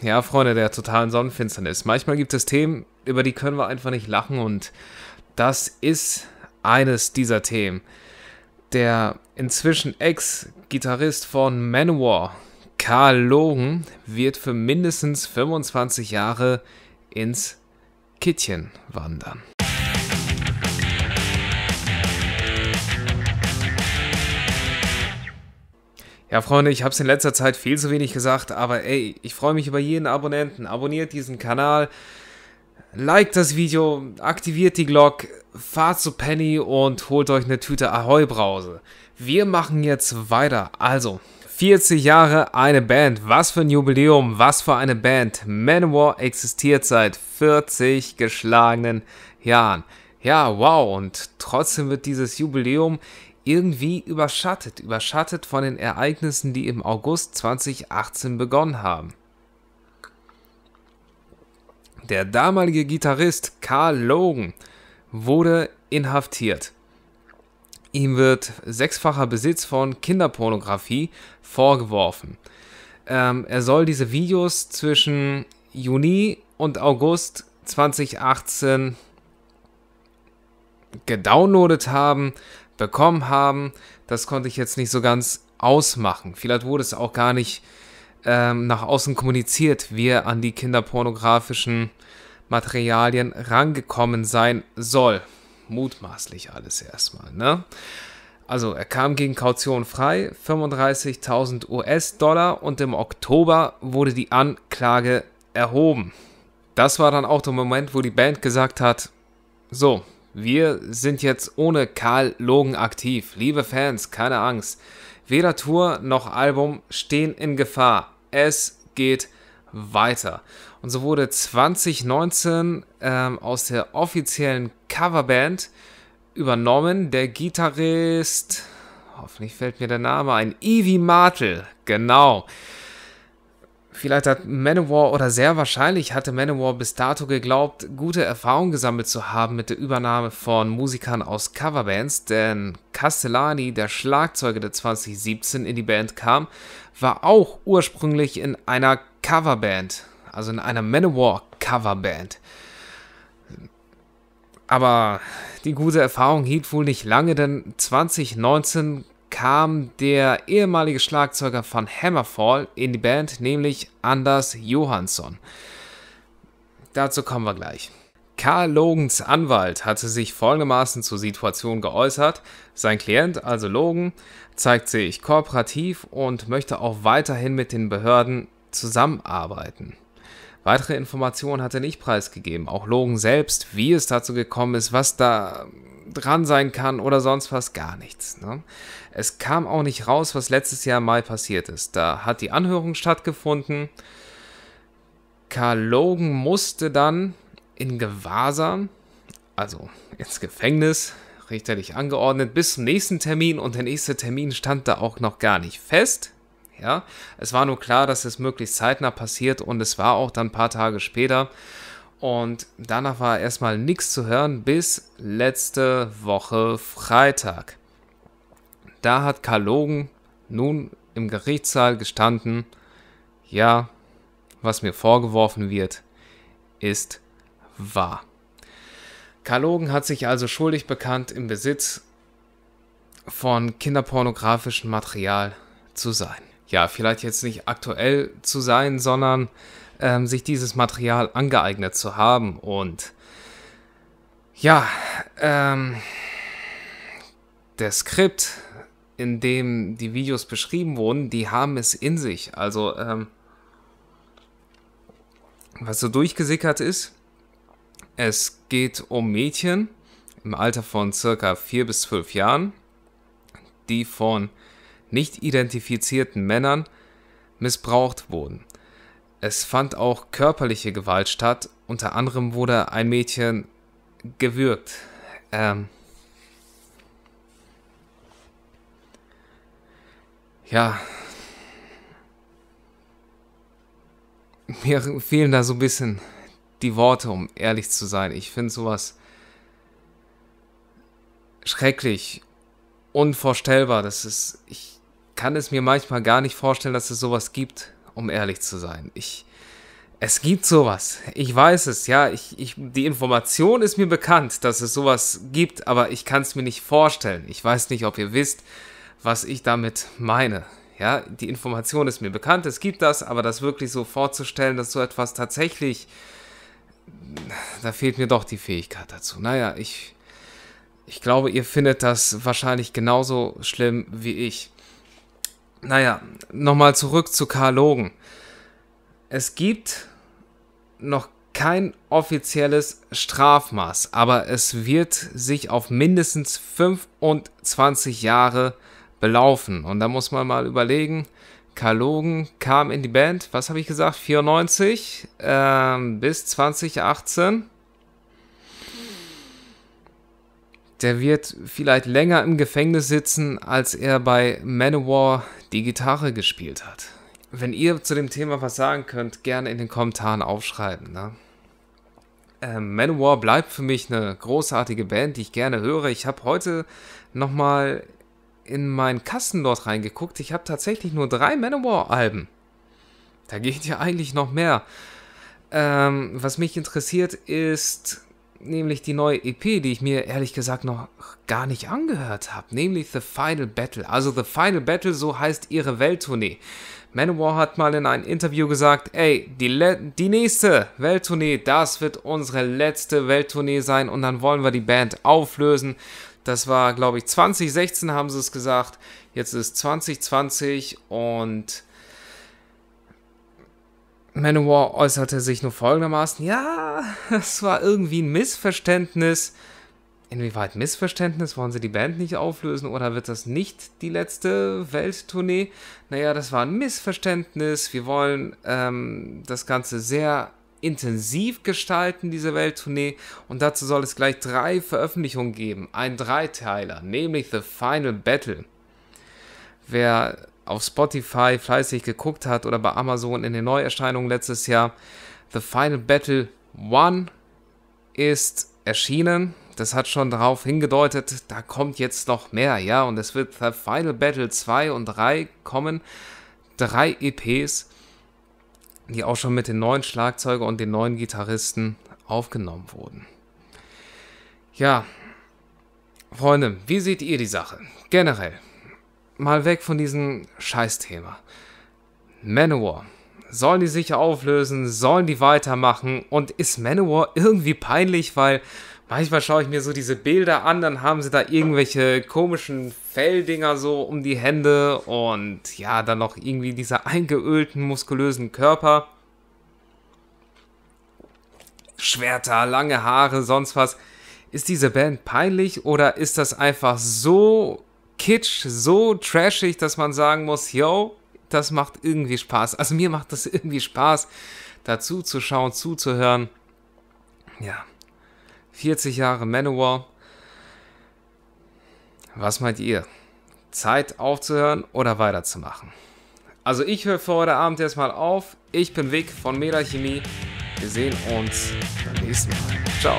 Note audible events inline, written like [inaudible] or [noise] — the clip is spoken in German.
Ja, Freunde der totalen Sonnenfinsternis. Manchmal gibt es Themen, über die können wir einfach nicht lachen und das ist eines dieser Themen. Der inzwischen Ex-Gitarrist von Manowar, Karl Logan, wird für mindestens 25 Jahre ins Kittchen wandern. Ja, Freunde, ich habe es in letzter Zeit viel zu wenig gesagt, aber ey, ich freue mich über jeden Abonnenten. Abonniert diesen Kanal, liked das Video, aktiviert die Glocke, fahrt zu Penny und holt euch eine Tüte Ahoi Brause. Wir machen jetzt weiter. Also, 40 Jahre eine Band. Was für ein Jubiläum, was für eine Band. Manowar existiert seit 40 geschlagenen Jahren. Ja, wow, und trotzdem wird dieses Jubiläum irgendwie überschattet, überschattet von den Ereignissen, die im August 2018 begonnen haben. Der damalige Gitarrist Carl Logan wurde inhaftiert. Ihm wird sechsfacher Besitz von Kinderpornografie vorgeworfen. Ähm, er soll diese Videos zwischen Juni und August 2018 gedownloadet haben, bekommen haben, das konnte ich jetzt nicht so ganz ausmachen. Vielleicht wurde es auch gar nicht ähm, nach außen kommuniziert, wie er an die kinderpornografischen Materialien rangekommen sein soll. Mutmaßlich alles erstmal, ne? Also er kam gegen Kaution frei, 35.000 US-Dollar und im Oktober wurde die Anklage erhoben. Das war dann auch der Moment, wo die Band gesagt hat, so, wir sind jetzt ohne Karl Logen aktiv. Liebe Fans, keine Angst. Weder Tour noch Album stehen in Gefahr. Es geht weiter. Und so wurde 2019 ähm, aus der offiziellen Coverband übernommen der Gitarrist, hoffentlich fällt mir der Name ein, Evie Martel, genau. Vielleicht hat Manowar oder sehr wahrscheinlich hatte Manowar bis dato geglaubt, gute Erfahrungen gesammelt zu haben mit der Übernahme von Musikern aus Coverbands, denn Castellani, der Schlagzeuger, der 2017 in die Band kam, war auch ursprünglich in einer Coverband, also in einer Manowar Coverband. Aber die gute Erfahrung hielt wohl nicht lange, denn 2019 kam der ehemalige Schlagzeuger von Hammerfall in die Band, nämlich Anders Johansson. Dazu kommen wir gleich. Karl Logans Anwalt hatte sich folgendermaßen zur Situation geäußert. Sein Klient, also Logan, zeigt sich kooperativ und möchte auch weiterhin mit den Behörden zusammenarbeiten. Weitere Informationen hat er nicht preisgegeben, auch Logan selbst, wie es dazu gekommen ist, was da dran sein kann oder sonst was, gar nichts. Ne? Es kam auch nicht raus, was letztes Jahr mal passiert ist. Da hat die Anhörung stattgefunden. Karl Logan musste dann in Gewahrsam, also ins Gefängnis, richterlich angeordnet, bis zum nächsten Termin und der nächste Termin stand da auch noch gar nicht fest. Ja, es war nur klar, dass es möglichst zeitnah passiert und es war auch dann ein paar Tage später. Und danach war erstmal nichts zu hören bis letzte Woche Freitag. Da hat Karl Kalogen nun im Gerichtssaal gestanden, ja, was mir vorgeworfen wird, ist wahr. Karl Kalogen hat sich also schuldig bekannt, im Besitz von kinderpornografischem Material zu sein. Ja, vielleicht jetzt nicht aktuell zu sein, sondern ähm, sich dieses Material angeeignet zu haben. Und ja, ähm, der Skript, in dem die Videos beschrieben wurden, die haben es in sich. Also, ähm, was so durchgesickert ist, es geht um Mädchen im Alter von circa 4 bis 12 Jahren, die von nicht identifizierten Männern missbraucht wurden. Es fand auch körperliche Gewalt statt. Unter anderem wurde ein Mädchen gewürgt. Ähm ja. Mir fehlen da so ein bisschen die Worte, um ehrlich zu sein. Ich finde sowas schrecklich, unvorstellbar. Das ist, ich kann es mir manchmal gar nicht vorstellen, dass es sowas gibt um ehrlich zu sein. Ich, es gibt sowas. Ich weiß es, ja. Ich, ich, die Information ist mir bekannt, dass es sowas gibt, aber ich kann es mir nicht vorstellen. Ich weiß nicht, ob ihr wisst, was ich damit meine. Ja, die Information ist mir bekannt, es gibt das, aber das wirklich so vorzustellen, dass so etwas tatsächlich. Da fehlt mir doch die Fähigkeit dazu. Naja, ich. Ich glaube, ihr findet das wahrscheinlich genauso schlimm wie ich. Naja, nochmal zurück zu Karl Logan. Es gibt noch kein offizielles Strafmaß, aber es wird sich auf mindestens 25 Jahre belaufen. Und da muss man mal überlegen, Karl Logan kam in die Band, was habe ich gesagt, 94 ähm, bis 2018. der wird vielleicht länger im Gefängnis sitzen, als er bei Manowar die Gitarre gespielt hat. Wenn ihr zu dem Thema was sagen könnt, gerne in den Kommentaren aufschreiben. Ne? Ähm, Manowar bleibt für mich eine großartige Band, die ich gerne höre. Ich habe heute nochmal in meinen Kasten dort reingeguckt. Ich habe tatsächlich nur drei Manowar-Alben. Da geht ja eigentlich noch mehr. Ähm, was mich interessiert ist nämlich die neue EP, die ich mir ehrlich gesagt noch gar nicht angehört habe, nämlich The Final Battle. Also The Final Battle, so heißt ihre Welttournee. Manowar hat mal in einem Interview gesagt, ey, die, die nächste Welttournee, das wird unsere letzte Welttournee sein und dann wollen wir die Band auflösen. Das war, glaube ich, 2016 haben sie es gesagt. Jetzt ist 2020 und Manowar äußerte sich nur folgendermaßen, ja, es war irgendwie ein Missverständnis. Inwieweit Missverständnis? Wollen sie die Band nicht auflösen oder wird das nicht die letzte Welttournee? Naja, das war ein Missverständnis. Wir wollen ähm, das Ganze sehr intensiv gestalten, diese Welttournee. Und dazu soll es gleich drei Veröffentlichungen geben. Ein Dreiteiler, nämlich The Final Battle. Wer auf Spotify fleißig geguckt hat oder bei Amazon in den Neuerscheinungen letztes Jahr, The Final Battle 1 ist erschienen. Das hat schon darauf hingedeutet, da kommt jetzt noch mehr, ja, und es wird The Final Battle 2 und 3 kommen. Drei EPs, die auch schon mit den neuen Schlagzeuger und den neuen Gitarristen aufgenommen wurden. Ja, Freunde, wie seht ihr die Sache generell? mal weg von diesem Scheißthema. Manowar. Sollen die sich auflösen? Sollen die weitermachen? Und ist Manowar irgendwie peinlich, weil manchmal schaue ich mir so diese Bilder an, dann haben sie da irgendwelche komischen Felldinger so um die Hände und ja, dann noch irgendwie diese eingeölten, muskulösen Körper. Schwerter, lange Haare, sonst was. Ist diese Band peinlich oder ist das einfach so kitsch, so trashig, dass man sagen muss, yo, das macht irgendwie Spaß. Also mir macht das [laughs] irgendwie Spaß, dazu zu schauen, zuzuhören. Ja, 40 Jahre Manowar. Was meint ihr? Zeit aufzuhören oder weiterzumachen? Also ich höre für heute Abend erstmal auf. Ich bin Vic von Meda Chemie. Wir sehen uns beim nächsten Mal. Ciao.